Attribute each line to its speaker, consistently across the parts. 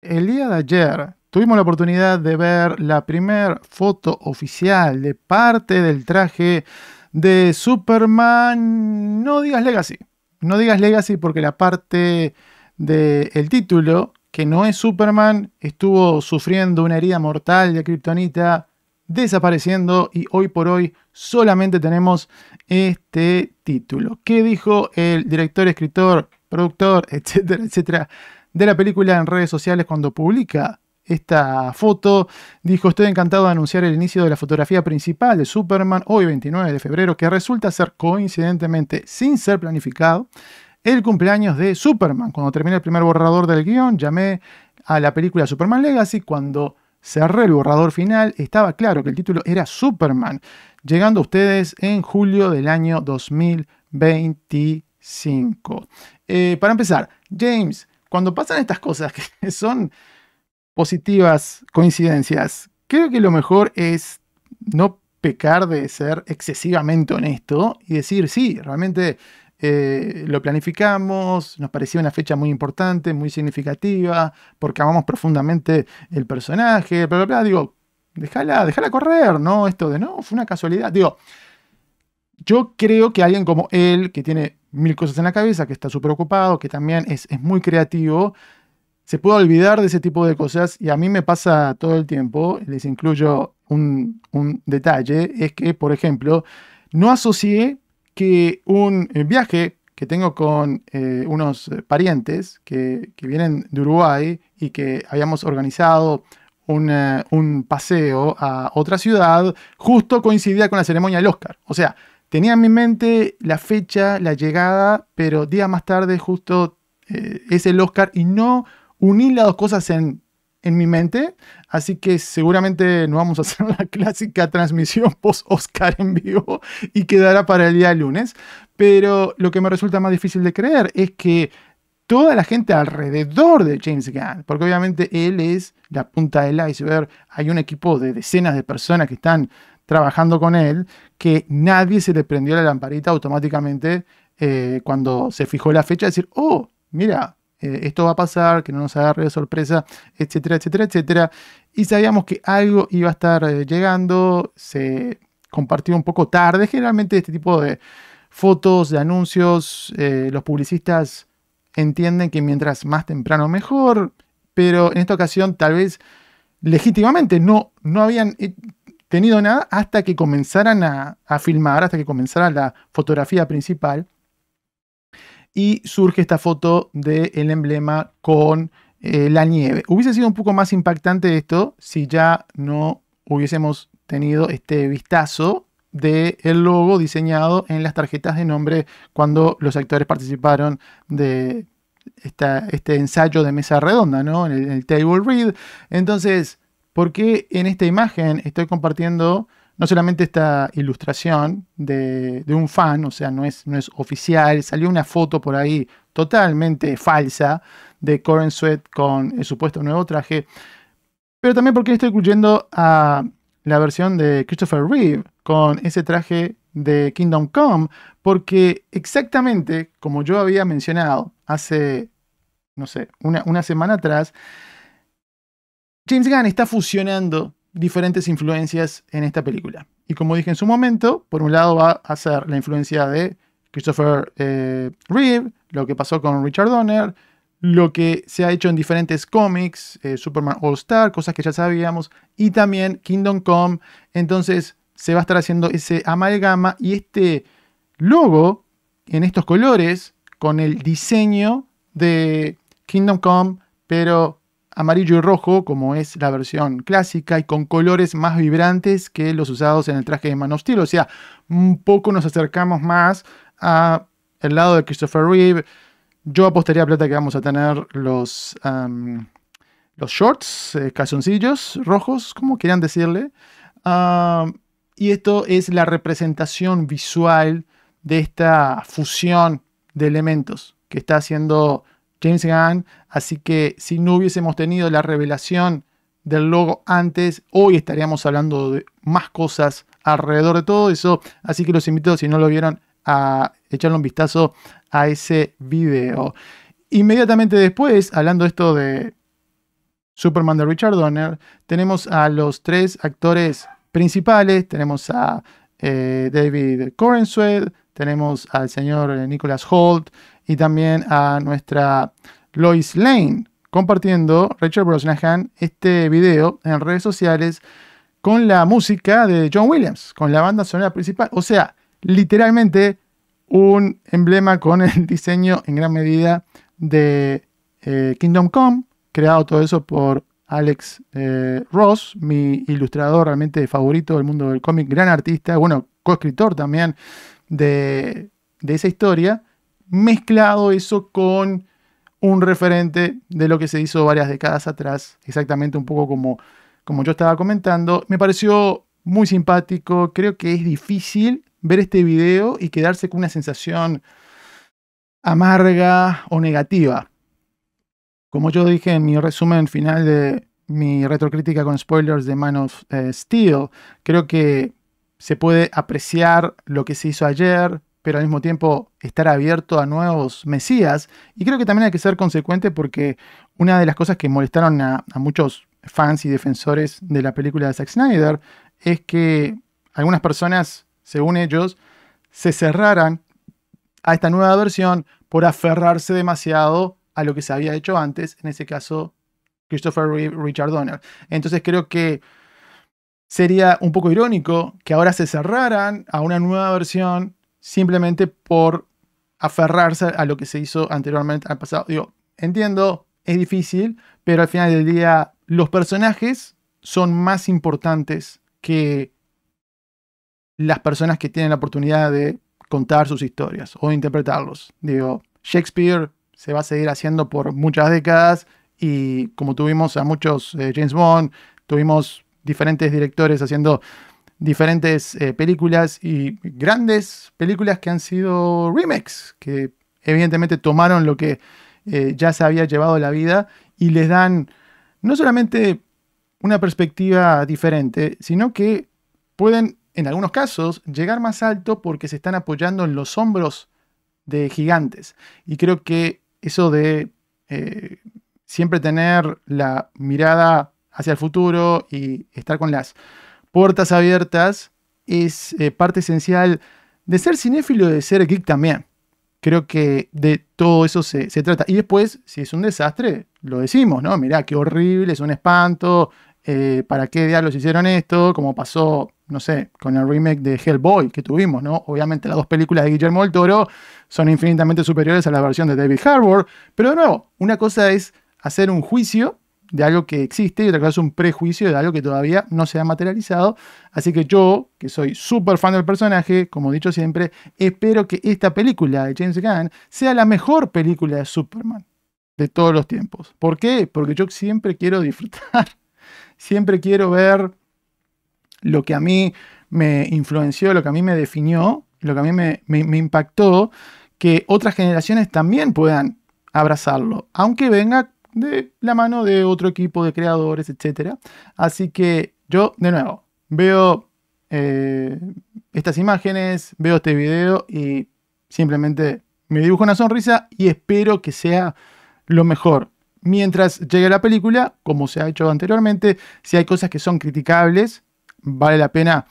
Speaker 1: El día de ayer tuvimos la oportunidad de ver la primera foto oficial de parte del traje de Superman. No digas Legacy. No digas Legacy porque la parte del título, que no es Superman, estuvo sufriendo una herida mortal de Kryptonita desapareciendo y hoy por hoy solamente tenemos este título. ¿Qué dijo el director, escritor, productor, etcétera, etcétera de la película en redes sociales cuando publica esta foto. Dijo, estoy encantado de anunciar el inicio de la fotografía principal de Superman hoy 29 de febrero, que resulta ser coincidentemente, sin ser planificado, el cumpleaños de Superman. Cuando terminé el primer borrador del guión, llamé a la película Superman Legacy. Cuando cerré el borrador final, estaba claro que el título era Superman, llegando a ustedes en julio del año 2025. Eh, para empezar, James cuando pasan estas cosas que son positivas coincidencias, creo que lo mejor es no pecar de ser excesivamente honesto y decir, sí, realmente eh, lo planificamos, nos parecía una fecha muy importante, muy significativa, porque amamos profundamente el personaje, pero bla, bla. Digo, déjala, déjala correr, ¿no? Esto de no, fue una casualidad. Digo, yo creo que alguien como él, que tiene mil cosas en la cabeza, que está súper ocupado, que también es, muy creativo, se puede olvidar de ese tipo de cosas y a mí me pasa todo el tiempo, les incluyo un, detalle, es que, por ejemplo, no asocié que un eh, viaje que tengo con eh, unos eh, parientes que, vienen de Uruguay y que habíamos organizado un, un paseo a otra ciudad, justo coincidía con la ceremonia del Oscar. O sea, Tenía en mi mente la fecha, la llegada, pero días más tarde justo eh, es el Oscar y no uní las dos cosas en, mi mente. Así que seguramente no vamos a hacer la clásica transmisión post-Oscar en vivo y quedará para el día lunes. Pero lo que me resulta más difícil de creer es que toda la gente alrededor de James Gunn, porque obviamente él es la punta del iceberg, hay un equipo de decenas de personas que están trabajando con él que nadie se le prendió la lamparita automáticamente eh, cuando se fijó la fecha, decir, oh, mira, eh, esto va a pasar, que no nos agarre de sorpresa, etcétera, etcétera, etcétera. Y sabíamos que algo iba a estar eh, llegando, se compartió un poco tarde, generalmente este tipo de fotos, de anuncios, los publicistas entienden que mientras más temprano mejor, pero en esta ocasión tal vez legítimamente no, no habían tenido nada hasta que comenzaran a, filmar, hasta que comenzara la fotografía principal. Y surge esta foto del emblema con eh, la nieve. Hubiese sido un poco más impactante esto si ya no hubiésemos tenido este vistazo del logo diseñado en las tarjetas de nombre cuando los actores participaron de este ensayo de mesa redonda, ¿no? en el table read. Entonces, porque en esta imagen estoy compartiendo no solamente esta ilustración de, un fan, o sea, no es, no es oficial, salió una foto por ahí totalmente falsa de Corin Sweat con el supuesto nuevo traje, pero también porque estoy incluyendo a la versión de Christopher Reeve con ese traje de Kingdom Come, porque exactamente como yo había mencionado hace, no sé, una, una semana atrás, James Gunn está fusionando diferentes influencias en esta película. Y como dije en su momento, por un lado va a ser la influencia de Christopher eh, Reeve, lo que pasó con Richard Donner, lo que se ha hecho en diferentes cómics, eh, Superman All Star, cosas que ya sabíamos, y también Kingdom Come. Entonces se va a estar haciendo ese amalgama y este logo en estos colores con el diseño de Kingdom Come, pero amarillo y rojo, como es la versión clásica, y con colores más vibrantes que los usados en el traje de Man of Steel. O sea, un poco nos acercamos más a el lado de Christopher Reeve. Yo apostaría a plata que vamos a tener los, um, los shorts, eh, calzoncillos rojos, como quieran decirle. Um, y esto es la representación visual de esta fusión de elementos que está haciendo James Gunn. Así que si no hubiésemos tenido la revelación del logo antes, hoy estaríamos hablando de más cosas alrededor de todo eso. Así que los invito, si no lo vieron, a echarle un vistazo a ese video. Inmediatamente después, hablando esto de Superman de Richard Donner, tenemos a los tres actores principales. Tenemos a eh, David Corenswell, tenemos al señor eh, Nicholas Holt y también a nuestra Lois Lane, compartiendo Rachel Brosnahan este video en redes sociales con la música de John Williams, con la banda sonora principal. O sea, literalmente un emblema con el diseño en gran medida de eh, Kingdom Come, creado todo eso por Alex eh, Ross, mi ilustrador realmente favorito del mundo del cómic, gran artista, bueno, coescritor también de, de esa historia mezclado eso con un referente de lo que se hizo varias décadas atrás, exactamente un poco como, como yo estaba comentando. Me pareció muy simpático, creo que es difícil ver este video y quedarse con una sensación amarga o negativa. Como yo dije en mi resumen final de mi retrocrítica con spoilers de Man of eh, Steel, creo que se puede apreciar lo que se hizo ayer, pero al mismo tiempo estar abierto a nuevos mesías. Y creo que también hay que ser consecuente porque una de las cosas que molestaron a, muchos fans y defensores de la película de Zack Snyder es que algunas personas, según ellos, se cerraran a esta nueva versión por aferrarse demasiado a lo que se había hecho antes, en ese caso Christopher Richard Donner. Entonces creo que sería un poco irónico que ahora se cerraran a una nueva versión simplemente por aferrarse a lo que se hizo anteriormente al pasado. Digo, entiendo, es difícil, pero al final del día los personajes son más importantes que las personas que tienen la oportunidad de contar sus historias o interpretarlos. Digo, Shakespeare se va a seguir haciendo por muchas décadas y como tuvimos a muchos eh, James Bond, tuvimos diferentes directores haciendo diferentes eh, películas y grandes películas que han sido remakes, que evidentemente tomaron lo que eh, ya se había llevado la vida y les dan no solamente una perspectiva diferente, sino que pueden, en algunos casos, llegar más alto porque se están apoyando en los hombros de gigantes. Y creo que eso de eh, siempre tener la mirada hacia el futuro y estar con las Puertas Abiertas es eh, parte esencial de ser cinéfilo y de ser geek también. Creo que de todo eso se, trata. Y después, si es un desastre, lo decimos, ¿no? Mirá, qué horrible, es un espanto, eh, ¿para qué diablos hicieron esto? Como pasó, no sé, con el remake de Hellboy que tuvimos, ¿no? Obviamente las dos películas de Guillermo del Toro son infinitamente superiores a la versión de David Harbour. Pero de nuevo, una cosa es hacer un juicio de algo que existe y otra cosa es un prejuicio de algo que todavía no se ha materializado. Así que yo, que soy súper fan del personaje, como he dicho siempre, espero que esta película de James Gunn sea la mejor película de Superman de todos los tiempos. ¿Por qué? Porque yo siempre quiero disfrutar, siempre quiero ver lo que a mí me influenció, lo que a mí me definió, lo que a mí me, me impactó, que otras generaciones también puedan abrazarlo, aunque venga de la mano de otro equipo de creadores, etc. Así que yo, de nuevo, veo eh, estas imágenes, veo este video y simplemente me dibujo una sonrisa y espero que sea lo mejor. Mientras llegue la película, como se ha hecho anteriormente, si hay cosas que son criticables, vale la pena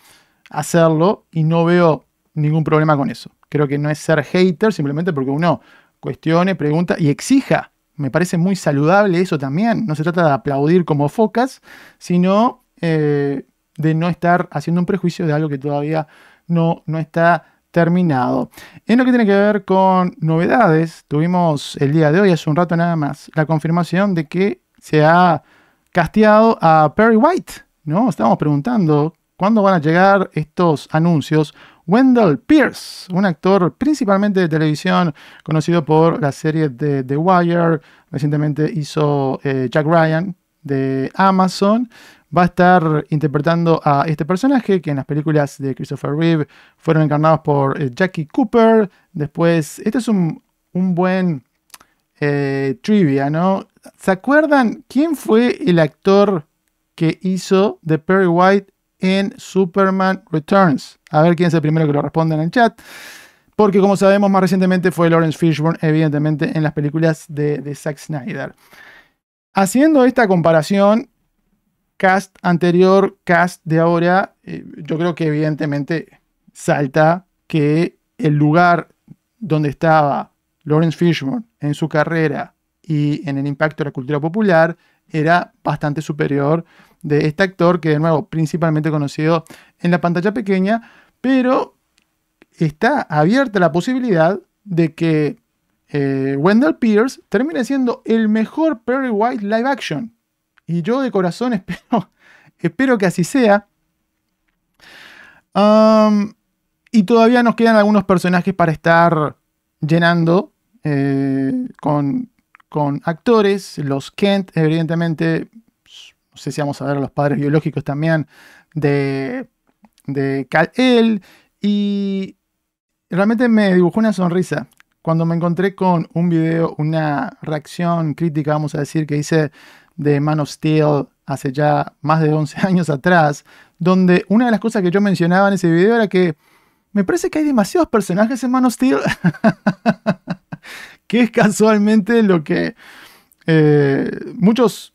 Speaker 1: hacerlo y no veo ningún problema con eso. Creo que no es ser hater simplemente porque uno cuestione, pregunta y exija me parece muy saludable eso también. No se trata de aplaudir como focas, sino eh, de no estar haciendo un prejuicio de algo que todavía no, no está terminado. En lo que tiene que ver con novedades, tuvimos el día de hoy, hace un rato nada más, la confirmación de que se ha casteado a Perry White. ¿no? Estábamos preguntando cuándo van a llegar estos anuncios Wendell Pierce, un actor principalmente de televisión conocido por la serie de The Wire, recientemente hizo eh, Jack Ryan de Amazon, va a estar interpretando a este personaje que en las películas de Christopher Reeve fueron encarnados por eh, Jackie Cooper. Después, este es un, buen eh, trivia, ¿no? ¿Se acuerdan quién fue el actor que hizo de Perry White en Superman Returns. A ver quién es el primero que lo responda en el chat. Porque como sabemos, más recientemente fue Lawrence Fishburne, evidentemente, en las películas de, Zack Snyder. Haciendo esta comparación, cast anterior, cast de ahora, eh, yo creo que evidentemente salta que el lugar donde estaba Lawrence Fishburne en su carrera y en el impacto de la cultura popular era bastante superior de este actor, que de nuevo principalmente conocido en la pantalla pequeña, pero está abierta la posibilidad de que eh, Wendell Pierce termine siendo el mejor Perry White live action. Y yo de corazón espero, espero que así sea. y todavía nos quedan algunos personajes para estar llenando eh, con, con actores. Los Kent, evidentemente, no sé si vamos a ver a los padres biológicos también de, de y realmente me dibujó una sonrisa cuando me encontré con un video, una reacción crítica, vamos a decir, que hice de Man of Steel hace ya más de 11 años atrás, donde una de las cosas que yo mencionaba en ese video era que me parece que hay demasiados personajes en Man of Steel, que es casualmente lo que eh, muchos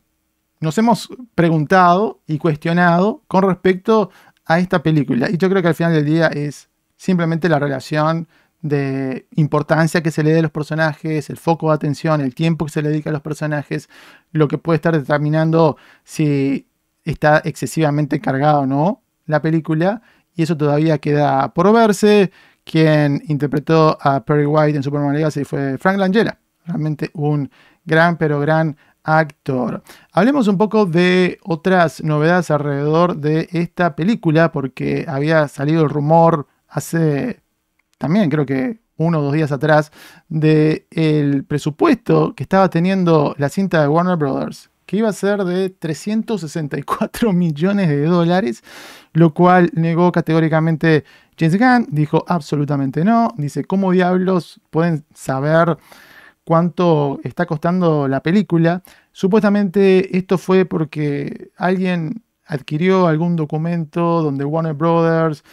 Speaker 1: nos hemos preguntado y cuestionado con respecto a esta película. Y yo creo que al final del día es simplemente la relación de importancia que se le dé a los personajes, el foco de atención, el tiempo que se le dedica a los personajes, lo que puede estar determinando si está excesivamente cargada o no la película. Y eso todavía queda por verse. Quien interpretó a Perry White en Superman Legacy fue Frank Langella. Realmente un gran, pero gran actor. Hablemos un poco de otras novedades alrededor de esta película, porque había salido el rumor hace también creo que uno o dos días atrás del el presupuesto que estaba teniendo la cinta de Warner Brothers, que iba a ser de 364 millones de dólares, lo cual negó categóricamente James Gunn, dijo absolutamente no, dice, ¿cómo diablos pueden saber? cuánto está costando la película. Supuestamente esto fue porque alguien adquirió algún documento donde Warner Brothers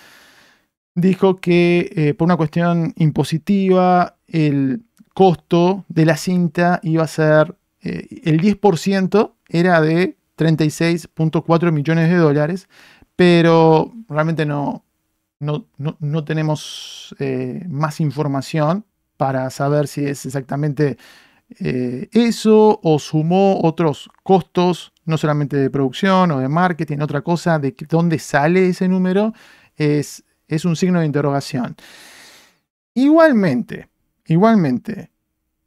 Speaker 1: dijo que eh, por una cuestión impositiva el costo de la cinta iba a ser eh, el 10% era de 36.4 millones de dólares, pero realmente no, no, no, tenemos eh, más información para saber si es exactamente eh, eso o sumó otros costos, no solamente de producción o de marketing, otra cosa, de dónde sale ese número, es, es un signo de interrogación. Igualmente, igualmente,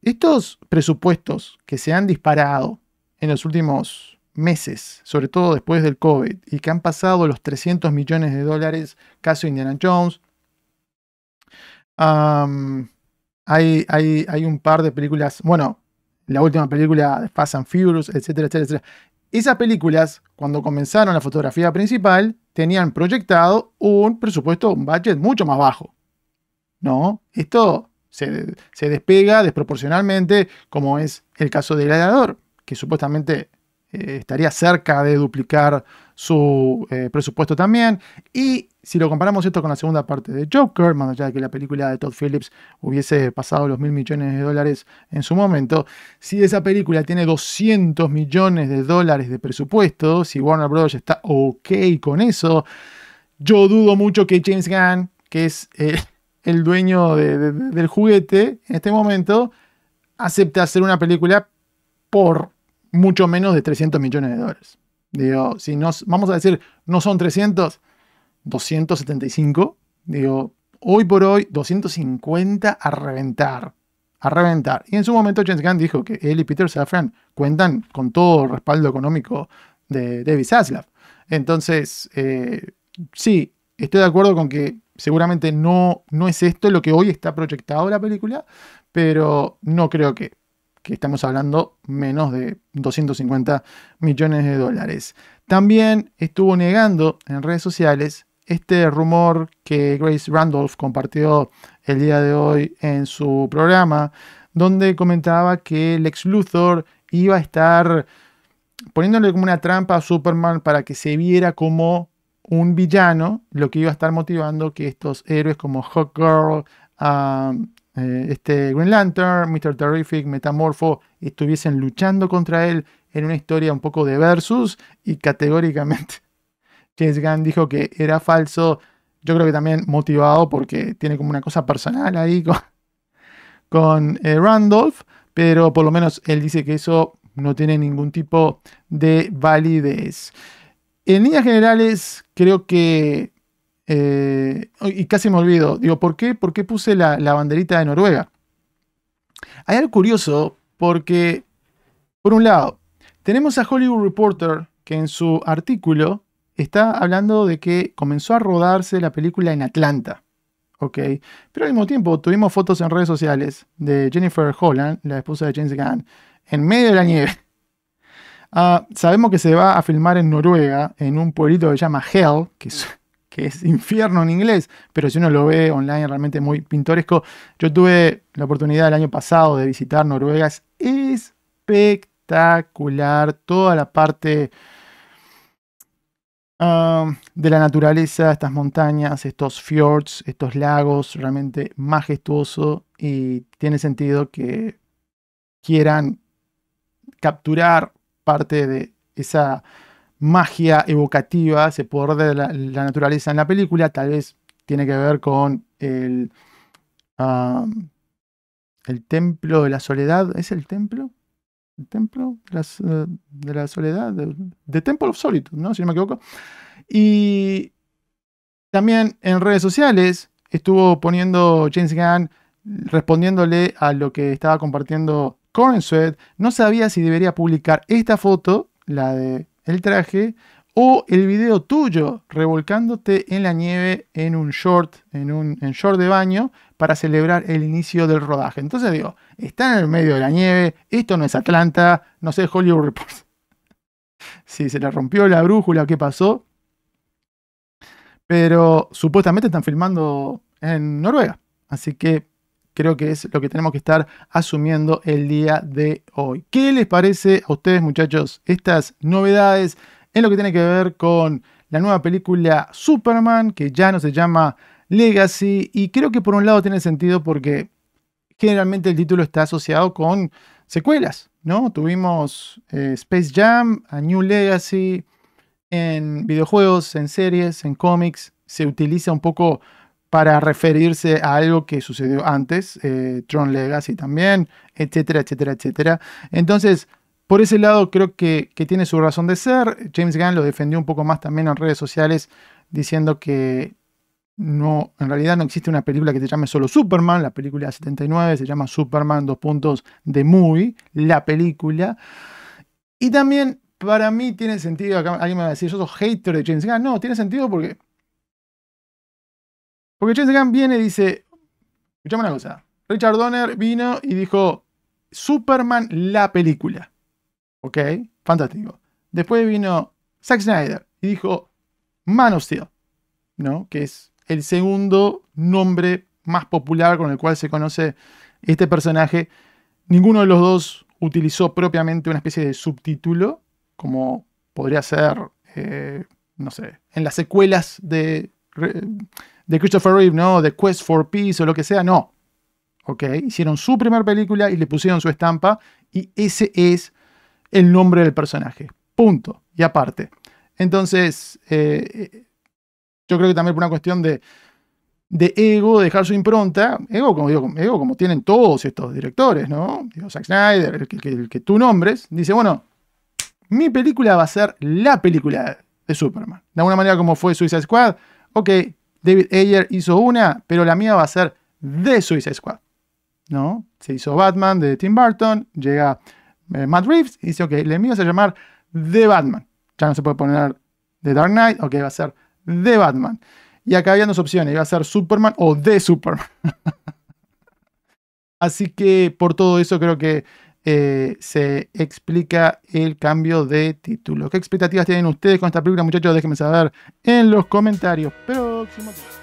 Speaker 1: estos presupuestos que se han disparado en los últimos meses, sobre todo después del COVID, y que han pasado los 300 millones de dólares, caso Indiana Jones, hay, hay, un par de películas, bueno, la última película de Fast and Furious, etcétera, etcétera, etcétera. Esas películas, cuando comenzaron la fotografía principal, tenían proyectado un presupuesto, un budget mucho más bajo. ¿No? Esto se, despega desproporcionalmente, como es el caso del gladiador, que supuestamente eh, estaría cerca de duplicar su eh, presupuesto también. Y si lo comparamos esto con la segunda parte de Joker, más allá de que la película de Todd Phillips hubiese pasado los mil millones de dólares en su momento, si esa película tiene 200 millones de dólares de presupuesto, si Warner Bros. está ok con eso, yo dudo mucho que James Gunn, que es eh, el dueño del juguete en este momento, acepte hacer una película por mucho menos de 300 millones de dólares. Digo, si nos, vamos a decir, no son 300, 275. Digo, hoy por hoy, 250 a reventar. A reventar. Y en su momento, James Gunn dijo que él y Peter Safran cuentan con todo el respaldo económico de David Zaslav. Entonces, eh, sí, estoy de acuerdo con que seguramente no, no es esto lo que hoy está proyectado la película, pero no creo que que estamos hablando menos de 250 millones de dólares. También estuvo negando en redes sociales este rumor que Grace Randolph compartió el día de hoy en su programa, donde comentaba que Lex Luthor iba a estar poniéndole como una trampa a Superman para que se viera como un villano, lo que iba a estar motivando que estos héroes como Hawkgirl, um, eh, este Green Lantern, Mr. Terrific, Metamorfo estuviesen luchando contra él en una historia un poco de versus y categóricamente James Gunn dijo que era falso. Yo creo que también motivado porque tiene como una cosa personal ahí con, eh, Randolph, pero por lo menos él dice que eso no tiene ningún tipo de validez. En líneas generales, creo que eh, y casi me olvido, digo, ¿por qué, ¿Por qué puse la, banderita de Noruega? Hay algo curioso porque, por un lado, tenemos a Hollywood Reporter que en su artículo está hablando de que comenzó a rodarse la película en Atlanta. ¿ok? Pero al mismo tiempo tuvimos fotos en redes sociales de Jennifer Holland, la esposa de James Gunn, en medio de la nieve. Ah, sabemos que se va a filmar en Noruega, en un pueblito que se llama Hell, que es que es infierno en inglés, pero si uno lo ve online realmente muy pintoresco. Yo tuve la oportunidad el año pasado de visitar Noruega, es espectacular toda la parte um, de la naturaleza, estas montañas, estos fjords, estos lagos, realmente majestuoso y tiene sentido que quieran capturar parte de esa magia evocativa, se puede de la, naturaleza en la película, tal vez tiene que ver con el, el templo de la soledad. ¿Es el templo? ¿El templo de eh, la, soledad? de Temple of Solitude, ¿no? Si no me equivoco. Y también en redes sociales estuvo poniendo James Gunn respondiéndole a lo que estaba compartiendo Corn Sweat. No sabía si debería publicar esta foto, la de el traje o el video tuyo revolcándote en la nieve en un short, en un short de baño para celebrar el inicio del rodaje. Entonces digo, está en el medio de la nieve, esto no es Atlanta, no sé Hollywood Reports. si se le rompió la brújula, ¿qué pasó? Pero supuestamente están filmando en Noruega, así que creo que es lo que tenemos que estar asumiendo el día de hoy. ¿Qué les parece a ustedes muchachos estas novedades en lo que tiene que ver con la nueva película Superman, que ya no se llama Legacy? Y creo que por un lado tiene sentido porque generalmente el título está asociado con secuelas, ¿no? Tuvimos eh, Space Jam, A New Legacy, en videojuegos, en series, en cómics, se utiliza un poco para referirse a algo que sucedió antes, eh, Tron Legacy también, etcétera, etcétera, etcétera. Entonces, por ese lado creo que, tiene su razón de ser. James Gunn lo defendió un poco más también en redes sociales diciendo que no, en realidad no existe una película que se llame solo Superman, la película 79 se llama Superman dos de movie, la película. Y también para mí tiene sentido, alguien me va a decir, yo soy hater de James Gunn. No, tiene sentido porque porque James Gunn viene y dice, escuchame una cosa, Richard Donner vino y dijo, Superman la película. ¿Ok? Fantástico. Después vino Zack Snyder y dijo Man of Steel, ¿no? Que es el segundo nombre más popular con el cual se conoce este personaje. Ninguno de los dos utilizó propiamente una especie de subtítulo, como podría ser, eh, no sé, en las secuelas de de Christopher Reeve, no, de Quest for Peace o lo que sea, no. ¿Ok? Hicieron su primera película y le pusieron su estampa y ese es el nombre del personaje. Punto. Y aparte. Entonces, eh, eh, yo creo que también por una cuestión de, ego, de dejar su impronta, ego como, digo, ego como tienen todos estos directores, ¿no? Zack Snyder, el que, el que tú nombres, dice, bueno, mi película va a ser la película de Superman. De alguna manera como fue Suicide Squad, ok, David Ayer hizo una, pero la mía va a ser de Suicide Squad. ¿No? Se hizo Batman de Tim Burton, llega eh, Matt Reeves y dice, ok, el mío se va a llamar The Batman. Ya no se puede poner The Dark Knight, ok, va a ser The Batman. Y acá había dos opciones, iba a ser Superman o The Superman. Así que por todo eso creo que eh, se explica el cambio de título. ¿Qué expectativas tienen ustedes con esta película, muchachos? Déjenme saber en los comentarios. Pero Sağlık şuna